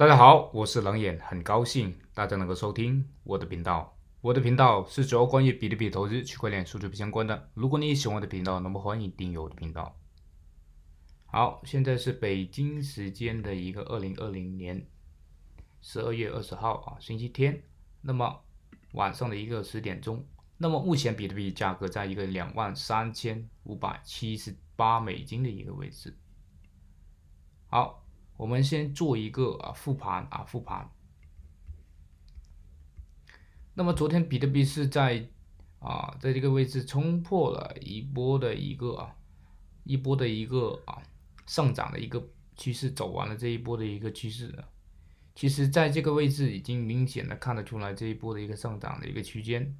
大家好，我是冷眼，很高兴大家能够收听我的频道。我的频道是主要关于比特币投资、区块链、数字货币相关的。如果你喜欢我的频道，那么欢迎订阅我的频道。好，现在是北京时间的一个二零二零年十二月二十号啊，星期天，那么晚上的一个十点钟。那么目前比特币价格在一个两万三千五百七十八美金的一个位置。好。我们先做一个啊复盘啊复盘。那么昨天比特币是在啊在这个位置冲破了一波的一个啊一波的一个啊上涨的一个趋势，走完了这一波的一个趋势其实，在这个位置已经明显的看得出来这一波的一个上涨的一个区间，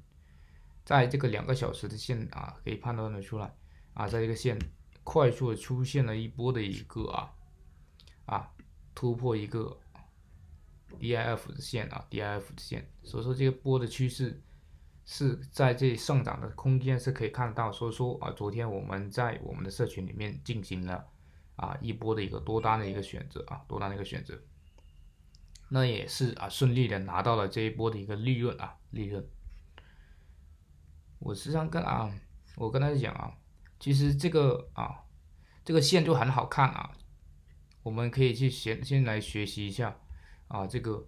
在这个两个小时的线啊可以判断的出来啊，在这个线快速的出现了一波的一个啊。啊，突破一个 DIF 的线啊，DIF 的线，所以说这个波的趋势是在这里上涨的空间是可以看到。所以说啊，昨天我们在我们的社群里面进行了啊一波的一个多单的一个选择啊，多单的一个选择，那也是啊顺利的拿到了这一波的一个利润啊，利润。我实际上跟啊，我跟大家讲啊，其实这个啊，这个线就很好看啊。我们可以去先先来学习一下啊，这个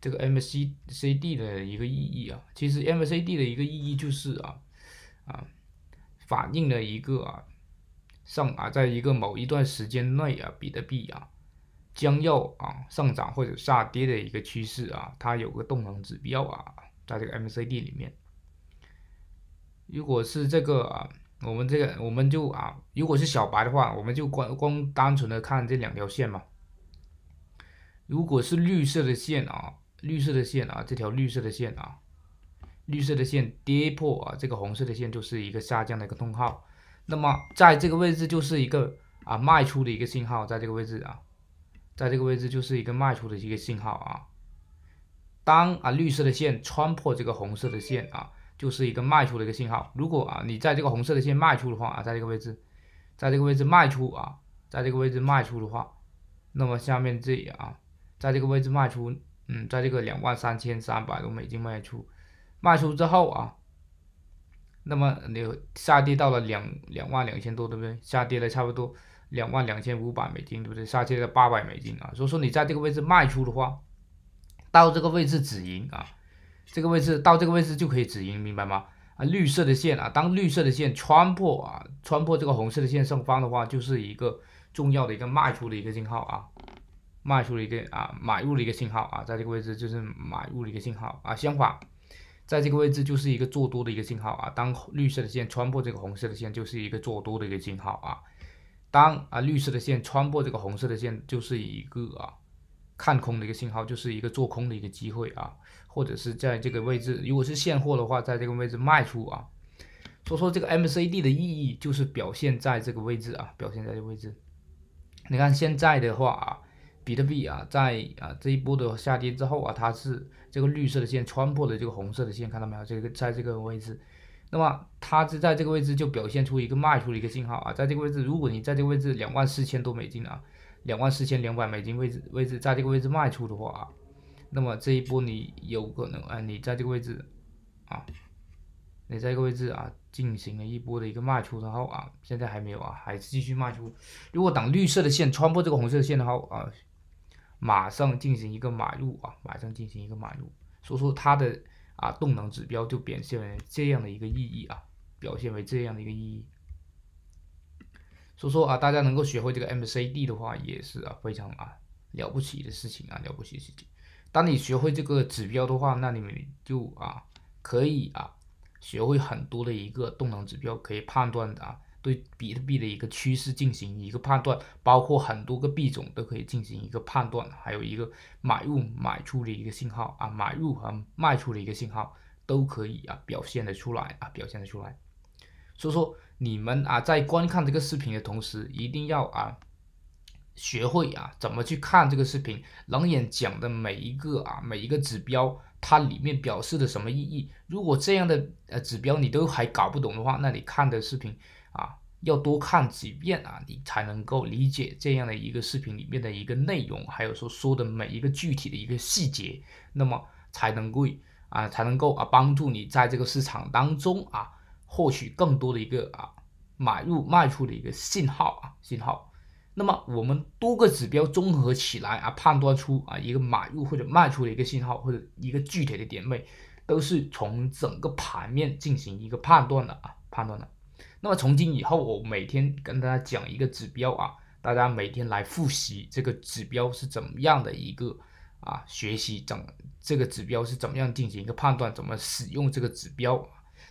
这个 MCCD 的一个意义啊。其实 MCCD 的一个意义就是啊啊，反映了一个啊上啊，在一个某一段时间内啊，比特币啊将要啊上涨或者下跌的一个趋势啊。它有个动能指标啊，在这个 m c d 里面，如果是这个啊。我们这个我们就啊，如果是小白的话，我们就光光单纯的看这两条线嘛。如果是绿色的线啊，绿色的线啊，这条绿色的线啊，绿色的线跌破啊，这个红色的线就是一个下降的一个通号。那么在这个位置就是一个啊卖出的一个信号，在这个位置啊，在这个位置就是一个卖出的一个信号啊。当啊绿色的线穿破这个红色的线啊。就是一个卖出的一个信号。如果啊，你在这个红色的线卖出的话啊，在这个位置，在这个位置卖出啊，在这个位置卖出的话，那么下面这啊，在这个位置卖出，嗯，在这个两万三千三百多美金卖出，卖出之后啊，那么你下跌到了两两万两千多，对不对？下跌了差不多两万两千五百美金，对不对？下跌了八百美金啊。所以说你在这个位置卖出的话，到这个位置止盈啊。这个位置到这个位置就可以止盈，明白吗？啊，绿色的线啊，当绿色的线穿破啊，穿破这个红色的线上方的话，就是一个重要的一个卖出的一个信号啊，卖出的一个啊买入的一个信号啊，在这个位置就是买入的一个信号啊，相反，在这个位置就是一个做多的一个信号啊，当绿色的线穿破这个红色的线，就是一个做多的一个信号啊，当啊绿色的线穿破这个红色的线，就是一个啊。看空的一个信号，就是一个做空的一个机会啊，或者是在这个位置，如果是现货的话，在这个位置卖出啊。所以说这个 M C D 的意义就是表现在这个位置啊，表现在这个位置。你看现在的话啊，比特币啊，在啊这一波的下跌之后啊，它是这个绿色的线穿破了这个红色的线，看到没有？这个在这个位置，那么它是在这个位置就表现出一个卖出的一个信号啊，在这个位置，如果你在这个位置两万四千多美金啊。两万四千两百美金位置，位置在这个位置卖出的话，那么这一波你有可能啊，你在这个位置啊，你在这个位置啊进行了一波的一个卖出的话啊，现在还没有啊，还是继续卖出。如果等绿色的线穿破这个红色的线的话啊，马上进行一个买入啊，马上进行一个买入。所以说它的啊动能指标就表现为这样的一个意义啊，表现为这样的一个意义。所以说啊，大家能够学会这个 MCD 的话，也是啊非常啊了不起的事情啊，了不起的事情。当你学会这个指标的话，那你们就啊可以啊学会很多的一个动能指标，可以判断的啊对比特币的一个趋势进行一个判断，包括很多个币种都可以进行一个判断，还有一个买入、卖出的一个信号啊，买入和卖出的一个信号都可以啊表现的出来啊，表现的出来。所以说，你们啊，在观看这个视频的同时，一定要啊学会啊怎么去看这个视频。冷眼讲的每一个啊每一个指标，它里面表示的什么意义？如果这样的呃指标你都还搞不懂的话，那你看的视频啊，要多看几遍啊，你才能够理解这样的一个视频里面的一个内容，还有说说的每一个具体的一个细节，那么才能够啊才能够啊帮助你在这个市场当中啊。获取更多的一个啊买入卖出的一个信号啊信号，那么我们多个指标综合起来啊判断出啊一个买入或者卖出的一个信号或者一个具体的点位，都是从整个盘面进行一个判断的啊判断的。那么从今以后，我每天跟大家讲一个指标啊，大家每天来复习这个指标是怎么样的一个啊学习整这个指标是怎么样进行一个判断，怎么使用这个指标。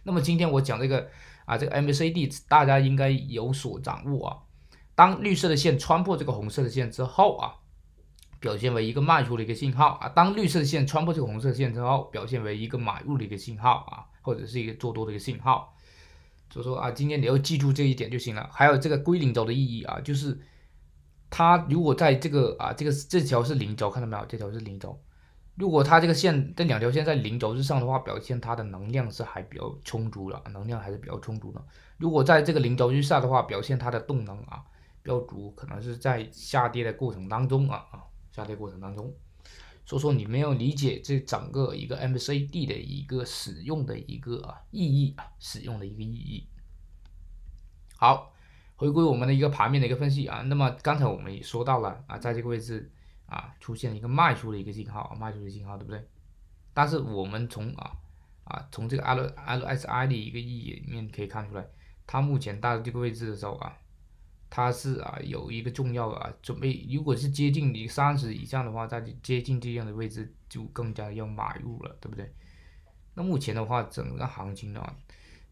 那么今天我讲这个啊，这个 MACD 大家应该有所掌握啊。当绿色的线穿破这个红色的线之后啊，表现为一个卖出的一个信号啊；当绿色的线穿破这个红色线之后，表现为一个买入的一个信号啊，或者是一个做多的一个信号。所以说啊，今天你要记住这一点就行了。还有这个归零轴的意义啊，就是它如果在这个啊，这个这条是零轴，看到没有？这条是零轴。如果它这个线这两条线在零轴之上的话，表现它的能量是还比较充足了，能量还是比较充足的。如果在这个零轴之下的话，表现它的动能啊，较足，可能是在下跌的过程当中啊啊，下跌过程当中。所以说，你们要理解这整个一个 MACD 的一个使用的一个啊意义啊，使用的一个意义。好，回归我们的一个盘面的一个分析啊，那么刚才我们也说到了啊，在这个位置。啊，出现了一个卖出的一个信号，卖出的信号，对不对？但是我们从啊啊从这个 L L S I 的一个意义里面可以看出来，它目前到这个位置的时候啊，它是啊有一个重要的啊准备，如果是接近你三十以上的话，在接近这样的位置就更加要买入了，对不对？那目前的话，整个行情呢，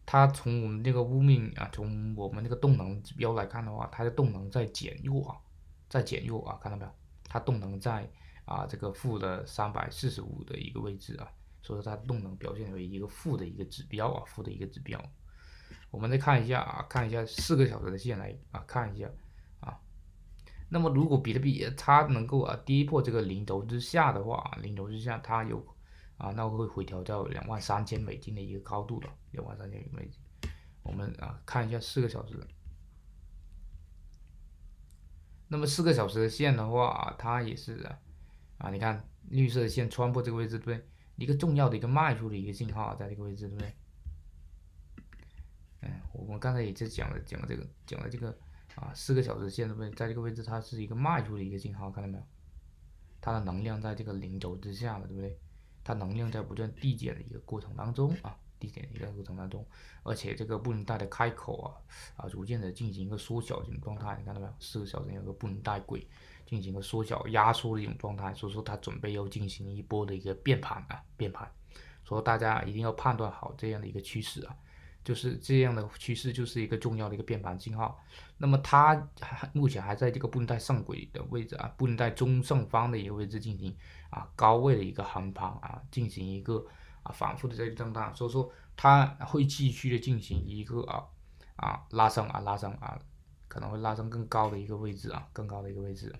它从我们这个乌面啊，从我们这个动能指标来看的话，它的动能在减弱啊，在减弱啊，看到没有？它动能在啊这个负的三百四十五的一个位置啊，所以说它动能表现为一个负的一个指标啊，负的一个指标。我们再看一下啊，看一下四个小时的线来啊，看一下啊。那么如果比特币它能够啊跌破这个零轴之下的话，零轴之下它有啊，那会回调到两万三千美金的一个高度了，两万三千美金。我们啊看一下四个小时。那么四个小时的线的话，它也是啊，你看绿色的线穿破这个位置，对不对？一个重要的一个卖出的一个信号，啊，在这个位置，对不对？哎，我们刚才也在讲了，讲了这个，讲了这个啊，四个小时线，对不对？在这个位置，它是一个卖出的一个信号，看到没有？它的能量在这个零轴之下了，对不对？它能量在不断递减的一个过程当中啊。地点的一个过程当中，而且这个布林带的开口啊啊，逐渐的进行一个缩小型状态，你看到没有？四个小时有个布林带轨进行一个缩小压缩的一种状态，所以说它准备要进行一波的一个变盘啊变盘，说大家一定要判断好这样的一个趋势啊，就是这样的趋势就是一个重要的一个变盘信号。那么它还目前还在这个布林带上轨的位置啊，布林带中上方的一个位置进行啊高位的一个横盘啊，进行一个。啊，反复的这震荡，所以说它会继续的进行一个啊啊拉升啊拉升啊，可能会拉升更高的一个位置啊更高的一个位置，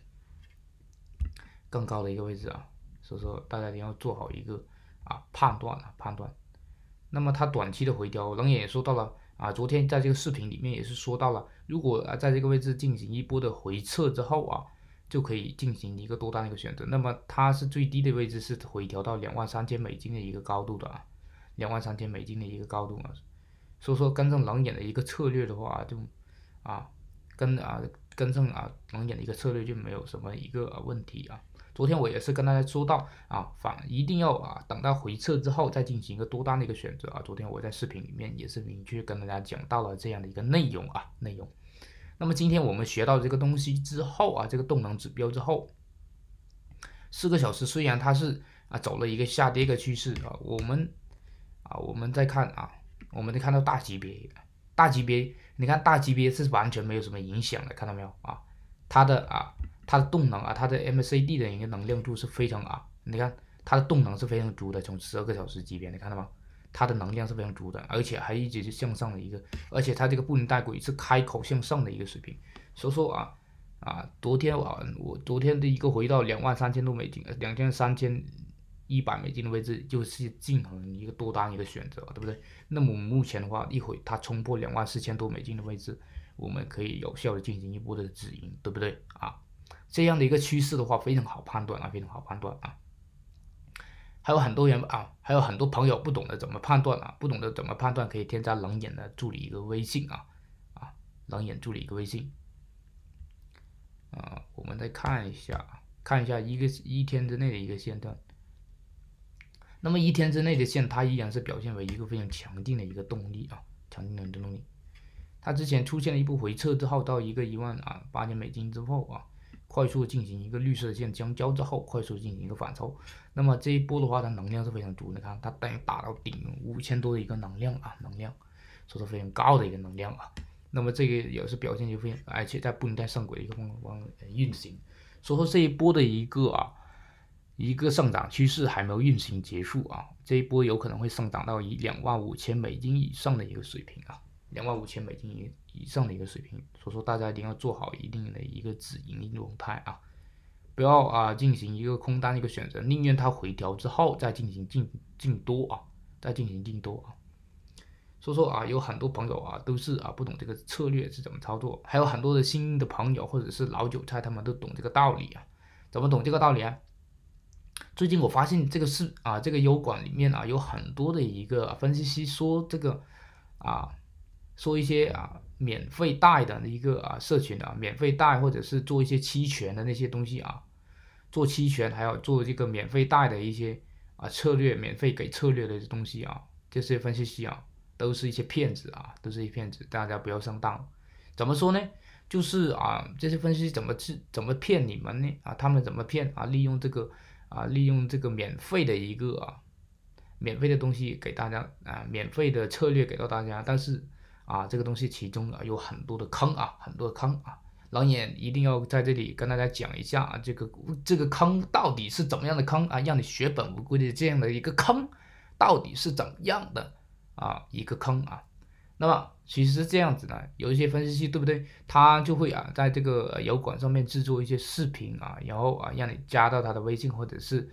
更高的一个位置啊，所以说大家一定要做好一个啊判断啊判断。那么它短期的回调，冷眼也说到了啊，昨天在这个视频里面也是说到了，如果啊在这个位置进行一波的回撤之后啊。就可以进行一个多单的一个选择，那么它是最低的位置是回调到两万三千美金的一个高度的啊，两万三千美金的一个高度啊，所以说跟上冷眼的一个策略的话，就啊跟啊跟上啊冷眼的一个策略就没有什么一个问题啊。昨天我也是跟大家说到啊，反一定要啊等到回撤之后再进行一个多单的一个选择啊。昨天我在视频里面也是明确跟大家讲到了这样的一个内容啊内容。那么今天我们学到这个东西之后啊，这个动能指标之后，四个小时虽然它是啊走了一个下跌的趋势啊，我们啊我们再看啊，我们再看到大级别，大级别，你看大级别是完全没有什么影响的，看到没有啊？它的啊它的动能啊，它的 MACD 的一个能量柱是非常啊，你看它的动能是非常足的，从十二个小时级别，你看到吗？它的能量是非常足的，而且还一直是向上的一个，而且它这个布林带轨是开口向上的一个水平，所以说啊，啊，昨天啊，我昨天的一个回到两万三千多美金，两千三千一百美金的位置，就是进行一个多单一个选择，对不对？那么我们目前的话，一会它冲破两万四千多美金的位置，我们可以有效的进行一波的止盈，对不对？啊，这样的一个趋势的话，非常好判断啊，非常好判断啊。还有很多人啊，还有很多朋友不懂得怎么判断啊，不懂得怎么判断，可以添加冷眼的助理一个微信啊，啊，冷眼助理一个微信，啊，我们再看一下看一下一个一天之内的一个线段，那么一天之内的线，它依然是表现为一个非常强劲的一个动力啊，强劲的一个动力，它之前出现了一波回撤之后，到一个一万啊八千美金之后啊。快速进行一个绿色线相交之后，快速进行一个反抽，那么这一波的话，它能量是非常足。你看，它等于打到顶五千多的一个能量啊，能量，说是非常高的一个能量啊。那么这个也是表现就非常，而且在不能带上轨的一个方方运行。所以说这一波的一个啊一个上涨趋势还没有运行结束啊，这一波有可能会上涨到以两万五千美金以上的一个水平啊。两万五千美金以以上的一个水平，所以说大家一定要做好一定的一个止盈状态啊，不要啊进行一个空单一个选择，宁愿它回调之后再进行进进多啊，再进行进多啊。所以说啊，有很多朋友啊都是啊不懂这个策略是怎么操作，还有很多的新的朋友或者是老韭菜，他们都懂这个道理啊，怎么懂这个道理啊？最近我发现这个是啊，这个优管里面啊有很多的一个分析师说这个啊。说一些啊免费贷的一个啊社群的免费贷，或者是做一些期权的那些东西啊，做期权还有做这个免费贷的一些啊策略，免费给策略的东西啊，这些分析师啊，都是一些骗子啊，都是一些骗子，大家不要上当。怎么说呢？就是啊这些分析师怎么去怎么骗你们呢？啊他们怎么骗啊？利用这个啊利用这个免费的一个啊免费的东西给大家啊免费的策略给到大家，但是。啊，这个东西其中啊有很多的坑啊，很多的坑啊，狼眼一定要在这里跟大家讲一下啊，这个这个坑到底是怎么样的坑啊，让你血本无归的这样的一个坑，到底是怎样的啊一个坑啊？那么其实是这样子的，有一些分析师对不对？他就会啊在这个油管上面制作一些视频啊，然后啊让你加到他的微信或者是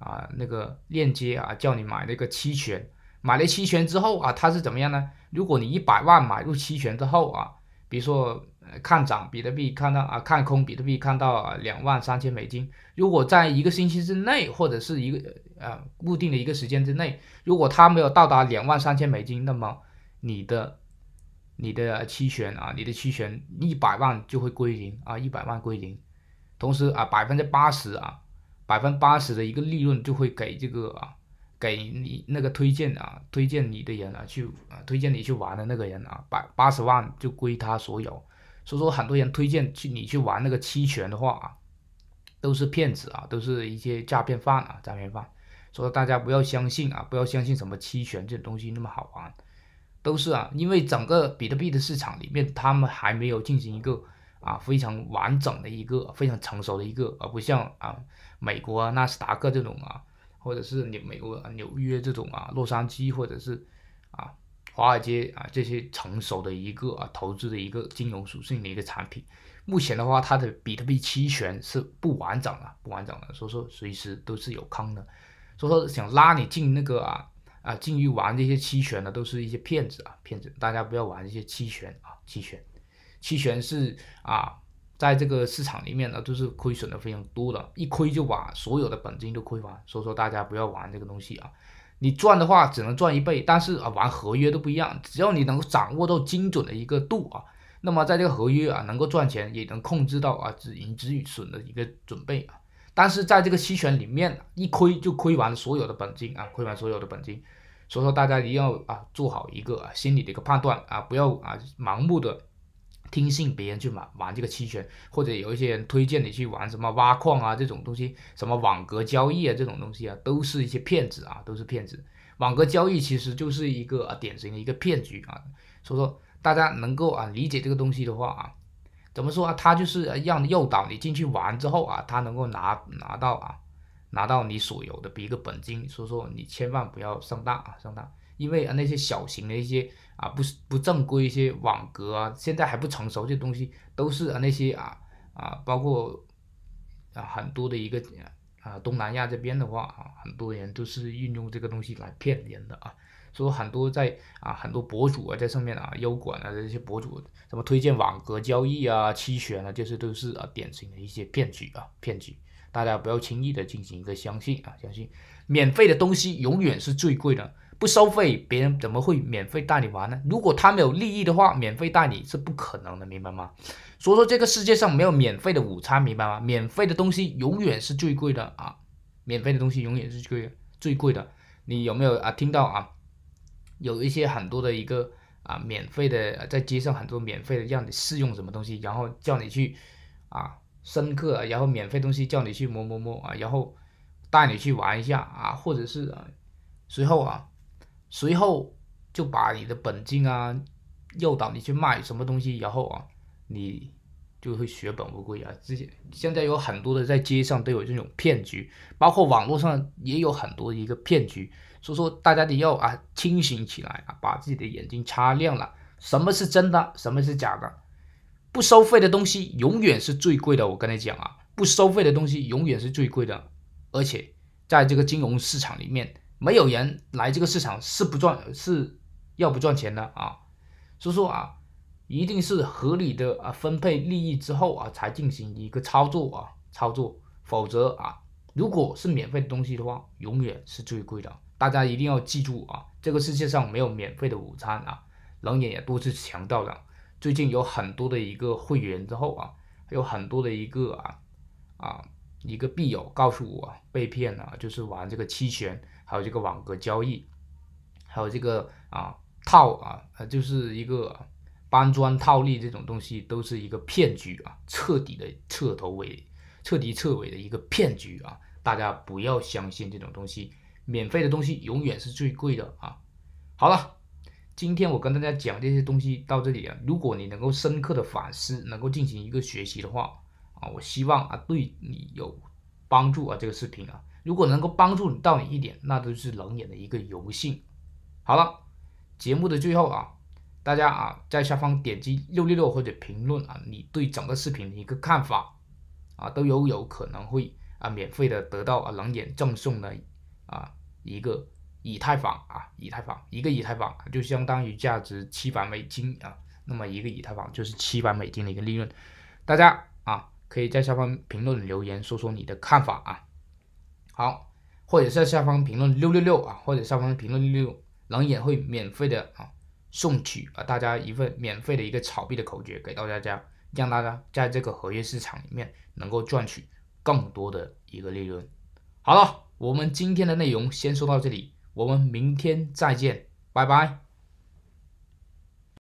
啊那个链接啊，叫你买那个期权。买了期权之后啊，它是怎么样呢？如果你一百万买入期权之后啊，比如说看涨比特币看到啊，看空比特币看到两万三千美金。如果在一个星期之内，或者是一个呃固定的一个时间之内，如果它没有到达两万三千美金，那么你的你的期权啊，你的期权一百万就会归零啊，一百万归零。同时啊，百分之八十啊，百分之八十的一个利润就会给这个啊。给你那个推荐啊，推荐你的人啊，去啊，推荐你去玩的那个人啊，百八十万就归他所有。所以说，很多人推荐去你去玩那个期权的话啊，都是骗子啊，都是一些诈骗犯啊，诈骗犯。所以大家不要相信啊，不要相信什么期权这种东西那么好玩，都是啊，因为整个比特币的市场里面，他们还没有进行一个啊非常完整的一个非常成熟的一个，而不像啊美国啊纳斯达克这种啊。或者是纽美国啊纽约这种啊，洛杉矶或者是啊华尔街啊这些成熟的一个啊投资的一个金融属性的一个产品，目前的话它的比特币期权是不完整的，不完整的，所以说随时都是有坑的，所以说想拉你进那个啊啊进去玩这些期权的都是一些骗子啊骗子，大家不要玩这些期权啊期权，期权是啊。在这个市场里面呢，就是亏损的非常多的，一亏就把所有的本金都亏完，所以说大家不要玩这个东西啊。你赚的话只能赚一倍，但是啊，玩合约都不一样，只要你能够掌握到精准的一个度啊，那么在这个合约啊能够赚钱，也能控制到啊止盈止损的一个准备啊。但是在这个期权里面，一亏就亏完所有的本金啊，亏完所有的本金，所以说大家一定要啊做好一个心理的一个判断啊，不要啊盲目的。听信别人去买玩这个期权，或者有一些人推荐你去玩什么挖矿啊这种东西，什么网格交易啊这种东西啊，都是一些骗子啊，都是骗子。网格交易其实就是一个啊典型的、一个骗局啊。所以说，大家能够啊理解这个东西的话啊，怎么说啊？他就是让诱导你进去玩之后啊，他能够拿拿到啊，拿到你所有的比一个本金。所以说，你千万不要上当啊，上当。因为啊，那些小型的一些啊，不是不正规一些网格啊，现在还不成熟，这东西都是啊那些啊啊，包括啊很多的一个啊东南亚这边的话啊，很多人都是运用这个东西来骗人的啊。说很多在啊很多博主啊在上面啊，优管啊这些博主，什么推荐网格交易啊、期权啊，这些都是啊典型的一些骗局啊，骗局，大家不要轻易的进行一个相信啊，相信免费的东西永远是最贵的。不收费，别人怎么会免费带你玩呢？如果他没有利益的话，免费带你是不可能的，明白吗？所以说这个世界上没有免费的午餐，明白吗？免费的东西永远是最贵的啊！免费的东西永远是最最贵的。你有没有啊？听到啊？有一些很多的一个啊，免费的在街上很多免费的让你试用什么东西，然后叫你去啊，深刻，然后免费东西叫你去摸摸摸啊，然后带你去玩一下啊，或者是啊。随后啊。随后就把你的本金啊诱导你去卖什么东西，然后啊你就会血本无归啊！这些现在有很多的在街上都有这种骗局，包括网络上也有很多一个骗局。所以说，大家得要啊清醒起来啊，把自己的眼睛擦亮了，什么是真的，什么是假的？不收费的东西永远是最贵的。我跟你讲啊，不收费的东西永远是最贵的，而且在这个金融市场里面。没有人来这个市场是不赚是要不赚钱的啊，所以说啊，一定是合理的啊分配利益之后啊才进行一个操作啊操作，否则啊，如果是免费的东西的话，永远是最贵的。大家一定要记住啊，这个世界上没有免费的午餐啊。冷眼也多次强调了，最近有很多的一个会员之后啊，有很多的一个啊啊一个币友告诉我被骗了，就是玩这个期权。还有这个网格交易，还有这个啊套啊，就是一个搬砖套利这种东西，都是一个骗局啊，彻底的彻头尾、彻底彻尾的一个骗局啊，大家不要相信这种东西，免费的东西永远是最贵的啊。好了，今天我跟大家讲这些东西到这里啊，如果你能够深刻的反思，能够进行一个学习的话啊，我希望啊对你有帮助啊，这个视频啊。如果能够帮助你到你一点，那都是冷眼的一个荣幸。好了，节目的最后啊，大家啊在下方点击六六六或者评论啊，你对整个视频的一个看法啊，都有有可能会啊免费的得到啊冷眼赠送的啊一个以太坊啊，以太坊一个以太坊就相当于价值七百美金啊，那么一个以太坊就是七百美金的一个利润。大家啊可以在下方评论留言说说你的看法啊。好，或者在下方评论六六六啊，或者下方评论六六，狼也会免费的啊，送取啊大家一份免费的一个炒币的口诀给到大家，让大家在这个合约市场里面能够赚取更多的一个利润。好了，我们今天的内容先说到这里，我们明天再见，拜拜。